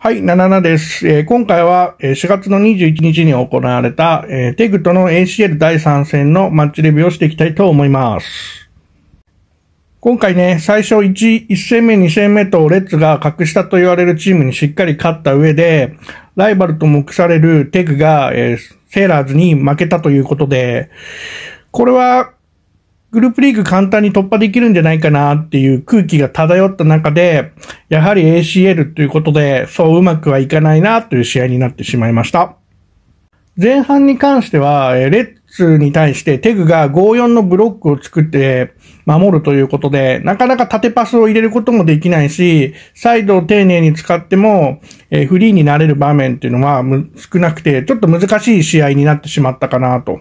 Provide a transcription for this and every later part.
はい、77です。えー、今回は4月の21日に行われた、えー、テグとの ACL 第3戦のマッチレビューをしていきたいと思います。今回ね、最初1、1戦目、2戦目とレッツが格下と言われるチームにしっかり勝った上で、ライバルと目されるテグが、えー、セーラーズに負けたということで、これはグループリーグ簡単に突破できるんじゃないかなっていう空気が漂った中で、やはり ACL ということで、そううまくはいかないなという試合になってしまいました。前半に関しては、レッツに対してテグが5-4のブロックを作って守るということで、なかなか縦パスを入れることもできないし、サイドを丁寧に使っても、フリーになれる場面っていうのは少なくて、ちょっと難しい試合になってしまったかなと。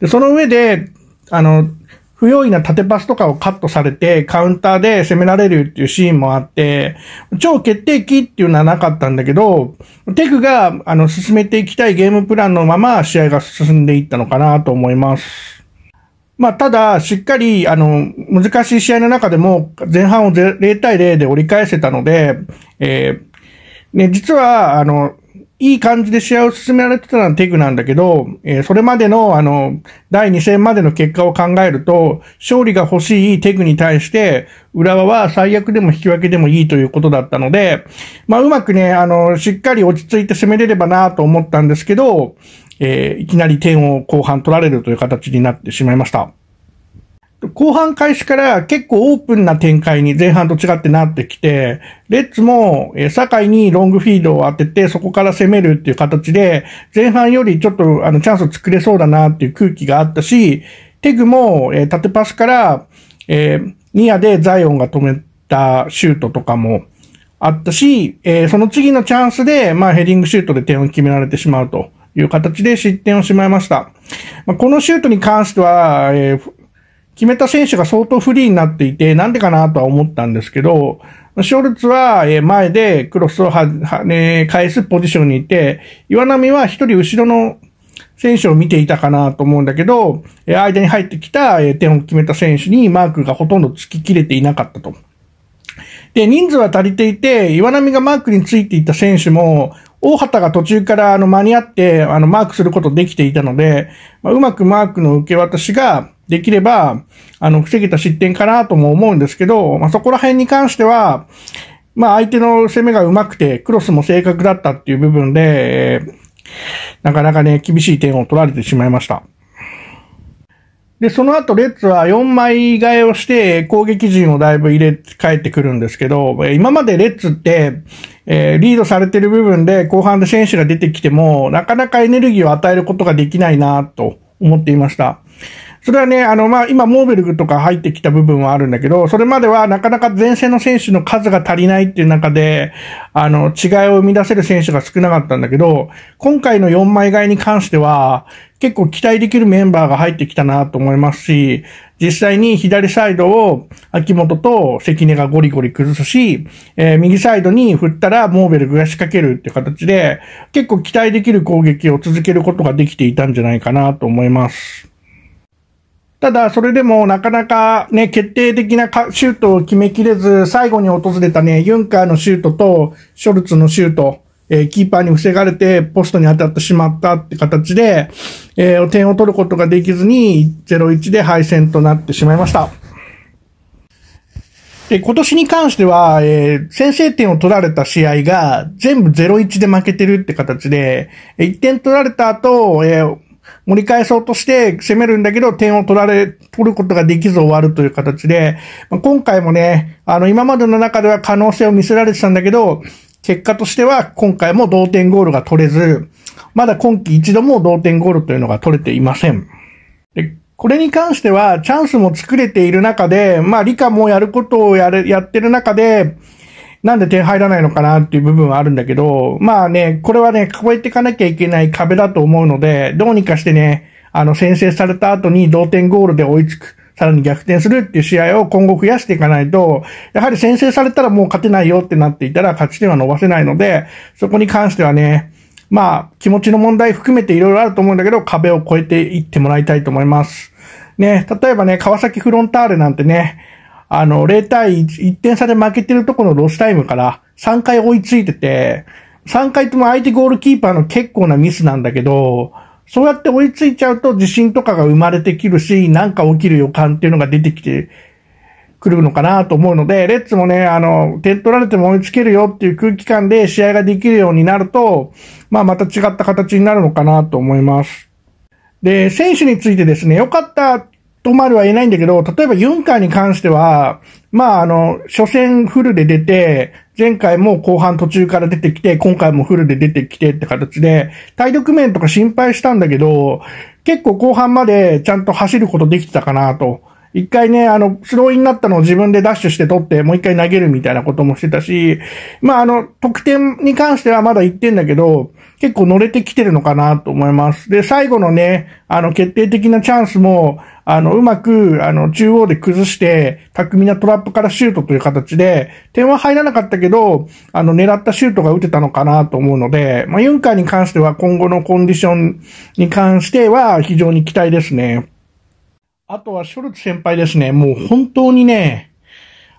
でその上で、あの、不用意な縦パスとかをカットされて、カウンターで攻められるっていうシーンもあって、超決定機っていうのはなかったんだけど、テクが、あの、進めていきたいゲームプランのまま試合が進んでいったのかなと思います。まあ、ただ、しっかり、あの、難しい試合の中でも、前半を0対0で折り返せたので、えー、ね、実は、あの、いい感じで試合を進められてたのはテグなんだけど、えー、それまでの、あの、第2戦までの結果を考えると、勝利が欲しいテグに対して、浦和は最悪でも引き分けでもいいということだったので、まあ、うまくね、あの、しっかり落ち着いて攻めれればなと思ったんですけど、えー、いきなり点を後半取られるという形になってしまいました。後半開始から結構オープンな展開に前半と違ってなってきて、レッツも、えー、堺にロングフィードを当てて、そこから攻めるっていう形で、前半よりちょっとあのチャンスを作れそうだなっていう空気があったし、テグも、え縦パスから、えー、ニアでザイオンが止めたシュートとかもあったし、えその次のチャンスで、まあヘディングシュートで点を決められてしまうという形で失点をしまいました。まあ、このシュートに関しては、えー決めた選手が相当フリーになっていて、なんでかなとは思ったんですけど、ショルツは前でクロスをは、はね、返すポジションにいて、岩波は一人後ろの選手を見ていたかなと思うんだけど、間に入ってきた点を決めた選手にマークがほとんど突き切れていなかったと。で、人数は足りていて、岩波がマークについていた選手も、大畑が途中からあの間に合ってあのマークすることできていたので、うまくマークの受け渡しが、できれば、あの、防げた失点かなとも思うんですけど、まあ、そこら辺に関しては、まあ、相手の攻めが上手くて、クロスも正確だったっていう部分で、なかなかね、厳しい点を取られてしまいました。で、その後、レッツは4枚替えをして、攻撃陣をだいぶ入れ、替えてくるんですけど、今までレッツって、えー、リードされてる部分で、後半で選手が出てきても、なかなかエネルギーを与えることができないなと思っていました。それはね、あの、まあ、今、モーベルグとか入ってきた部分はあるんだけど、それまではなかなか前線の選手の数が足りないっていう中で、あの、違いを生み出せる選手が少なかったんだけど、今回の4枚替えに関しては、結構期待できるメンバーが入ってきたなと思いますし、実際に左サイドを秋元と関根がゴリゴリ崩すし、えー、右サイドに振ったらモーベルグが仕掛けるって形で、結構期待できる攻撃を続けることができていたんじゃないかなと思います。ただ、それでもなかなかね、決定的なシュートを決めきれず、最後に訪れたね、ユンカーのシュートと、ショルツのシュート、えー、キーパーに防がれて、ポストに当たってしまったって形で、えー、点を取ることができずに、0-1で敗戦となってしまいました。で、今年に関しては、えー、先制点を取られた試合が全部0-1で負けてるって形で、1点取られた後、えー、盛り返そうとして攻めるんだけど点を取られ、取ることができず終わるという形で、まあ、今回もね、あの今までの中では可能性を見せられてたんだけど、結果としては今回も同点ゴールが取れず、まだ今季一度も同点ゴールというのが取れていません。でこれに関してはチャンスも作れている中で、まあ理科もやることをやる、やってる中で、なんで手入らないのかなっていう部分はあるんだけど、まあね、これはね、超えていかなきゃいけない壁だと思うので、どうにかしてね、あの、先制された後に同点ゴールで追いつく。さらに逆転するっていう試合を今後増やしていかないと、やはり先制されたらもう勝てないよってなっていたら勝ち点は伸ばせないので、そこに関してはね、まあ、気持ちの問題含めていろいろあると思うんだけど、壁を越えていってもらいたいと思います。ね、例えばね、川崎フロンターレなんてね、あの、0対 1, 1点差で負けてるとこのロスタイムから3回追いついてて、3回とも相手ゴールキーパーの結構なミスなんだけど、そうやって追いついちゃうと自信とかが生まれてきるし、なんか起きる予感っていうのが出てきてくるのかなと思うので、レッツもね、あの、点取られても追いつけるよっていう空気感で試合ができるようになると、まあまた違った形になるのかなと思います。で、選手についてですね、良かった止まるは言えないんだけど、例えばユンカーに関しては、まあ、あの、初戦フルで出て、前回も後半途中から出てきて、今回もフルで出てきてって形で、体力面とか心配したんだけど、結構後半までちゃんと走ることできてたかなと。一回ね、あの、スローインになったのを自分でダッシュして取って、もう一回投げるみたいなこともしてたし、まあ、あの、得点に関してはまだってんだけど、結構乗れてきてるのかなと思います。で、最後のね、あの、決定的なチャンスも、あの、うまく、あの、中央で崩して、巧みなトラップからシュートという形で、点は入らなかったけど、あの、狙ったシュートが打てたのかなと思うので、まあ、ユンカーに関しては今後のコンディションに関しては非常に期待ですね。あとはショルツ先輩ですね。もう本当にね、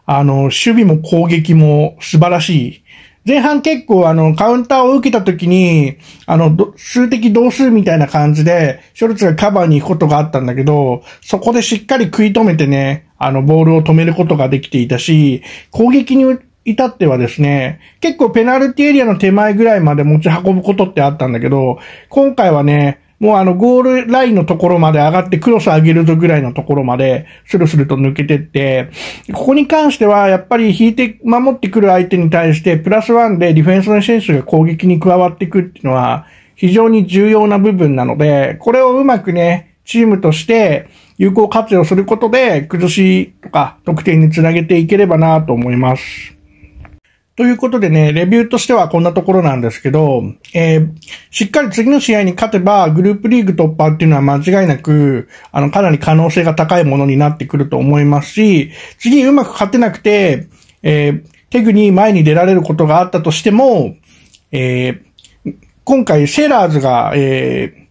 あの、守備も攻撃も素晴らしい。前半結構あの、カウンターを受けた時に、あの、数的同数みたいな感じで、ショルツがカバーに行くことがあったんだけど、そこでしっかり食い止めてね、あの、ボールを止めることができていたし、攻撃に至ってはですね、結構ペナルティエリアの手前ぐらいまで持ち運ぶことってあったんだけど、今回はね、もうあの、ゴールラインのところまで上がって、クロス上げるぞぐらいのところまで、スルスルと抜けてって、ここに関しては、やっぱり引いて、守ってくる相手に対して、プラスワンでディフェンスの選手が攻撃に加わっていくっていうのは、非常に重要な部分なので、これをうまくね、チームとして有効活用することで、崩しとか得点につなげていければなと思います。ということでね、レビューとしてはこんなところなんですけど、えー、しっかり次の試合に勝てば、グループリーグ突破っていうのは間違いなく、あの、かなり可能性が高いものになってくると思いますし、次うまく勝てなくて、えー、テグに前に出られることがあったとしても、えー、今回セーラーズが、え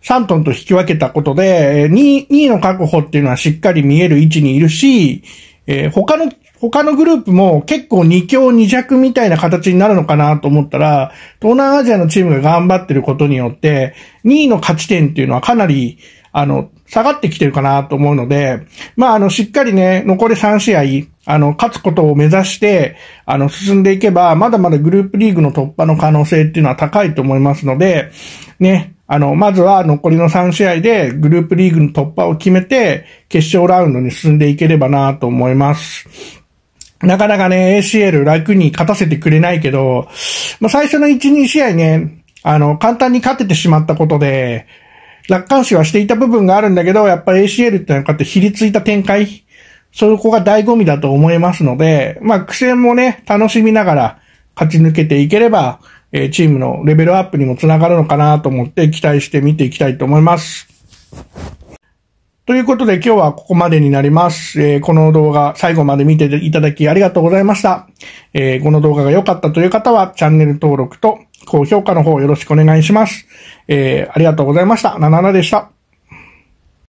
ー、3トンと引き分けたことで、2位、2位の確保っていうのはしっかり見える位置にいるし、えー、他の他のグループも結構2強2弱みたいな形になるのかなと思ったら、東南アジアのチームが頑張ってることによって、2位の勝ち点っていうのはかなり、あの、下がってきてるかなと思うので、まあ、あの、しっかりね、残り3試合、あの、勝つことを目指して、あの、進んでいけば、まだまだグループリーグの突破の可能性っていうのは高いと思いますので、ね、あの、まずは残りの3試合でグループリーグの突破を決めて、決勝ラウンドに進んでいければなと思います。なかなかね、ACL 楽に勝たせてくれないけど、まあ、最初の1、2試合ね、あの、簡単に勝ててしまったことで、楽観視はしていた部分があるんだけど、やっぱ ACL ってのはこうやってひりついた展開、そこが醍醐味だと思いますので、まあ、苦戦もね、楽しみながら勝ち抜けていければ、えチームのレベルアップにもつながるのかなと思って期待して見ていきたいと思います。ということで今日はここまでになります。えー、この動画最後まで見ていただきありがとうございました。えー、この動画が良かったという方はチャンネル登録と高評価の方よろしくお願いします。えー、ありがとうございました。77でした。